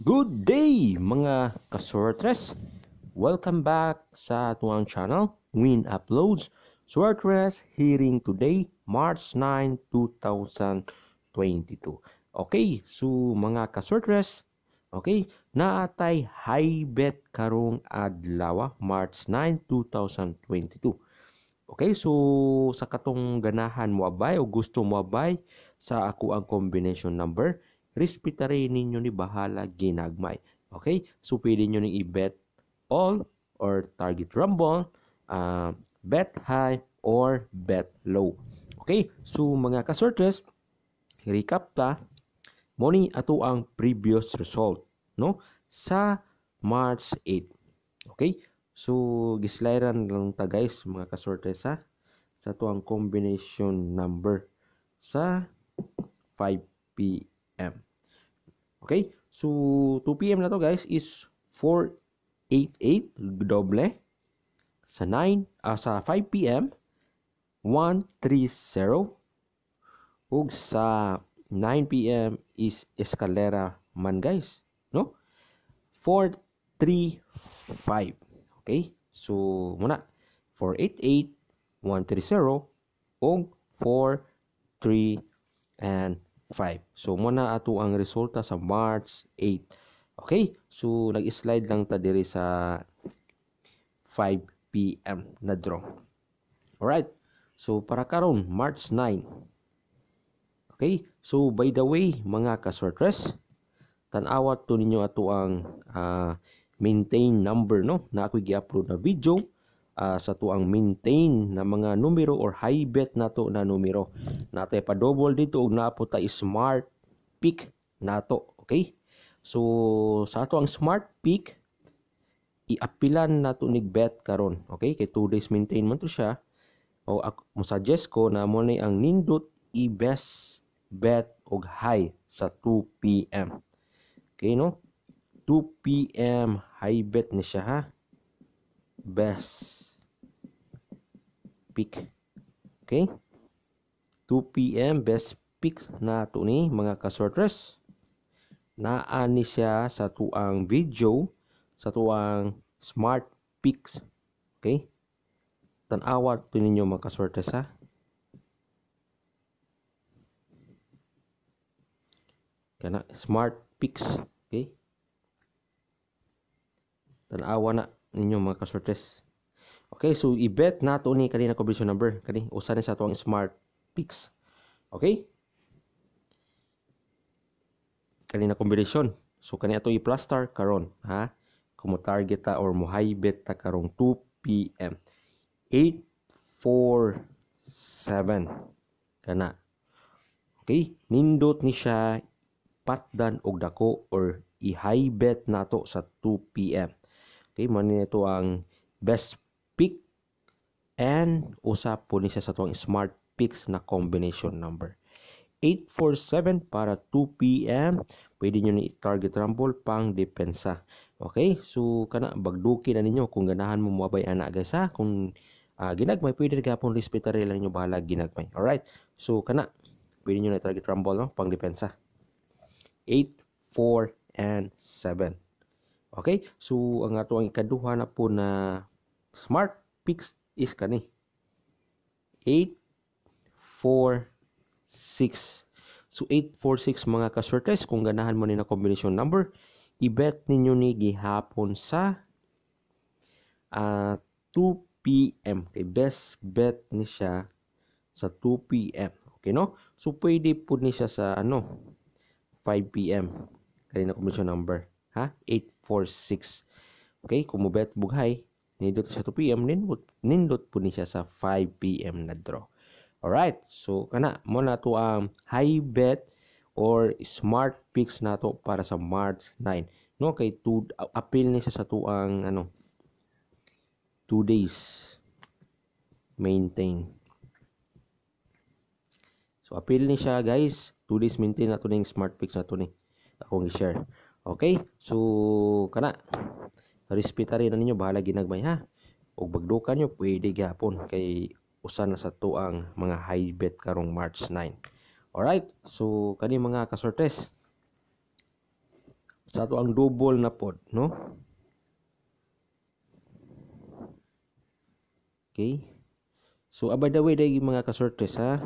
Good day mga kasortres! Welcome back sa atuang channel, Win Uploads. Sortres hearing today, March 9, 2022. Okay, so mga kasortres, okay, naatay high bet karong adlaw, March 9, 2022. Okay, so sa katong ganahan mo abay o gusto mo abay sa ako ang combination number, respetary ninyo ni bahala ginagmay. Okay? So, pwede nyo nang i-bet all or target rumble, uh, bet high or bet low. Okay? So, mga kasortes, recap ta, money ato ang previous result, no? Sa March 8. Okay? So, gislairan lang ta guys, mga kasortes ha, sa tuang combination number sa 5 p p.m. Okay? So, 2 p.m. na to guys is 488 doble sa 9 uh, ah, sa 5 p.m. 130 ug sa 9 p.m. is escalera man guys no 435 okay so muna 488 130 ug 4 3 and 5. So, muna ato ang resulta sa March 8. Okay? So, nag-slide lang ta diri sa 5 p.m. na draw. Alright? So, para karon March 9. Okay? So, by the way, mga kasortres, tanawat to ninyo ato ang uh, maintain number, no? Na ako'y i upload na video uh, sa tuang maintain na mga numero or high bet nato na numero. nato pa double dito og napo ta smart pick nato, okay? So sa ato ang smart pick iapilan nato ni bet karon, okay? Kay 2 days maintain man to siya. O ako mo suggest ko na mo ni ang nindot i-best bet og high sa 2 PM. Okay no? 2 PM high bet ni siya ha. Best pick. okay 2 pm best peak na to ni mga kasortres. naa ni siya sa tuang video sa tuang smart picks. okay tanawa to ninyo mga kasortres ha kana smart picks. okay tanawa na ninyo mga kasorters Okay, so i-bet nato ni kanina conversion number kani usa ni sa ato smart picks. Okay? Kanina combination. So kani ato i-plaster karon, ha? Kumo target ta or mohay bet ta karong 2 PM. 847 kana. Okay? Nindot ni siya patdan og dako or i-high bet nato sa 2 PM. Okay, man nito ang best pick and usa po ni siya sa tuwang smart picks na combination number. 847 para 2 p.m. Pwede nyo ni target rumble pang depensa. Okay? So, kana bagduki na ninyo kung ganahan mo mabay anak guys Kung uh, ginagmay, pwede gapon respetary lang nyo bahala ginagmay. all right So, kana pwede niyo na target rumble no? pang depensa. 8, 4, and 7. Okay? So, ang atong ikaduha na po na smart picks is kani 8 4 6 so 846 mga ka mga kung ganahan mo ni na combination number i-bet ninyo ni gihapon sa uh, ah, 2 p.m. kay best bet ni siya sa 2 p.m. okay no so pwede po ni siya sa ano 5 p.m. kay na combination number ha 846 4 6 okay kumubet bughay nindot sa 2 PM nindot nindot po ni siya sa 5 PM na draw alright so kana mo na to ang um, high bet or smart picks na to para sa March 9 no kay to appeal ni siya sa tuang ano 2 days maintain so appeal ni siya guys 2 days maintain na to ning smart picks na to ni akong i-share okay so kana Respeta rin ninyo bahala ginagmay ha. Og bagdukan nyo pwede gihapon kay usa na sa tuang mga high bet karong March 9. Alright, so kani mga kasortes. Sa tuang double na pod, no? Okay. So ah, by the way dai mga kasortes ha.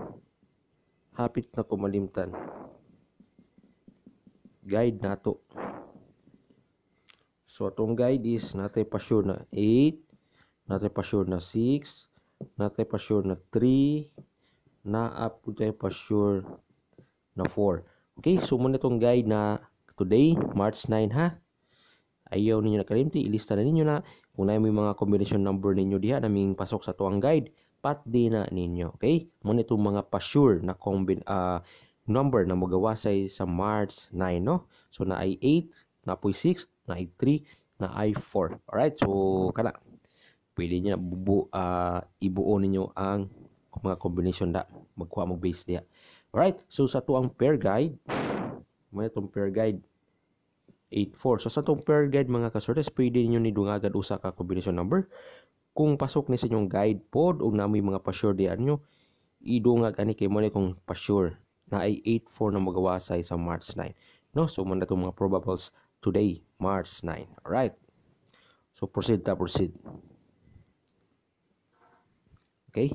Hapit na kumalimtan. Guide nato. So, atong guide is natay pa sure na 8, natay pa sure na 6, natay pa sure na 3, na po tayo pa sure na 4. Okay, so muna itong guide na today, March 9 ha. Ayaw ninyo na kalimti, ilista na ninyo na kung na mga combination number ninyo diha naming pasok sa tuang guide, pat di na ninyo. Okay, muna itong mga pa sure na combin, uh, ah, number na magawasay sa March 9 no. So na ay 8, na po 6, na I3, na I4. all right so kana pwede niya bubu, uh, ibuo ninyo ang mga combination da magkuha mo base all right so sa tuang pair guide, may tong pair guide 84. So sa tuang pair guide mga kasortes, pwede niyo ni dungagan usa ka combination number. Kung pasok ni sa inyong guide pod o namoy mga pa-sure diyan nyo, idungag ani kay mo ni kung pa-sure na ay 84 na magawasay sa March 9. No, so man na mga probables today. March 9. Alright. So, proceed ta, proceed. Okay?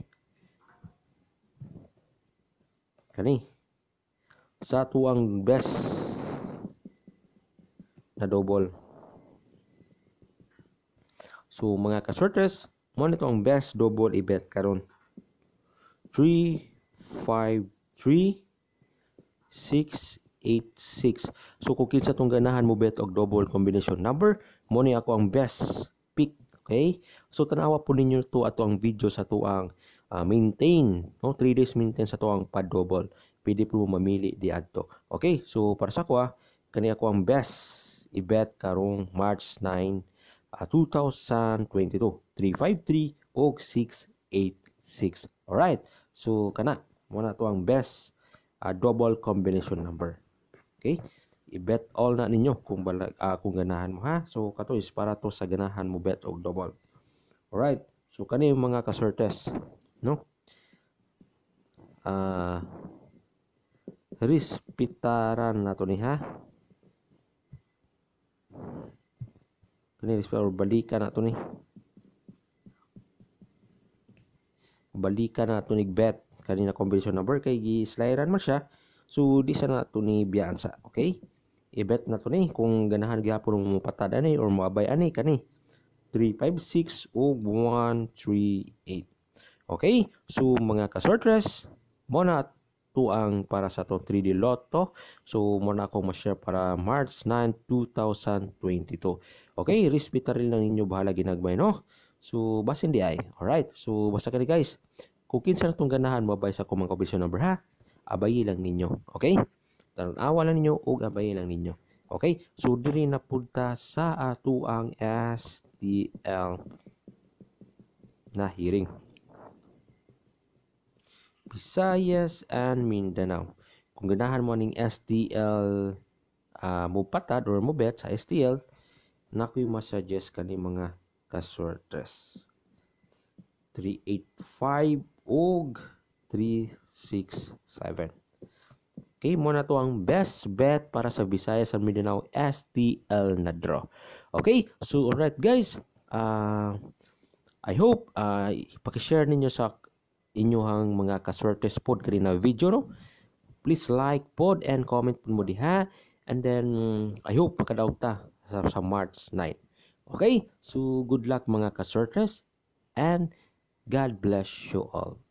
Kani. Sa tuwang best na double. So, mga kasortes, mo nito ang best double i karon. 3, 5, 3, 6, 8-6. So kung kinsa tong ganahan mo bet og double combination number, mo ni ako ang best pick, okay? So tanawa po ninyo to ato ang video sa tuang uh, ah, maintain, no? 3 days maintain sa tuang pad double. Pwede po mamili di ato. Okay? So para sa ko ah, kani ako ang best i-bet karong March 9 uh, 2022 353 og 686 all right so kana mo na to ang best uh, double combination number Okay? I-bet all na ninyo kung, bala, uh, kung ganahan mo ha. So, kato is para to sa ganahan mo bet og double. Alright? So, kani yung mga kasortes. No? Uh, ah, rispitaran na to ni ha. Kani rispitaran or balikan na to ni. Balikan na to ni bet kanina combination number kay gi-slideran man siya So di sana to ni biyaan okay? Ibet na to ni kung ganahan gyapon mo patad ni or moabay ani kani. 356 o 138. Okay? So mga ka-sortress, mo na to ang para sa to 3D Lotto. So, mo na akong ma-share para March 9, 2022. Okay, risk rin lang ninyo bahala ginagmay, no? So, basin di ay. All right. So, basta ka guys. Kung kinsa na itong ganahan, mabay sa kumang kabisyon number, ha? abay lang ninyo. Okay? Tanong awa lang ninyo ug abay lang ninyo. Okay? So diri na punta sa atuang STL na hearing. Visayas and Mindanao. Kung ganahan mo ning STL uh, ah, mupatad or mubet sa STL, nako'y masuggest ka ni mga kasortes. 385 og 3 6, 7. Okay, mo na to ang best bet para sa Visayas and Mindanao STL na draw. Okay, so alright guys. Uh, I hope uh, ah, pakishare ninyo sa inyong mga kaswerte pod kani na video no. Please like pod and comment pod mo diha. And then I hope makadaog ta sa, sa March 9. Okay, so good luck mga kaswerte. and God bless you all.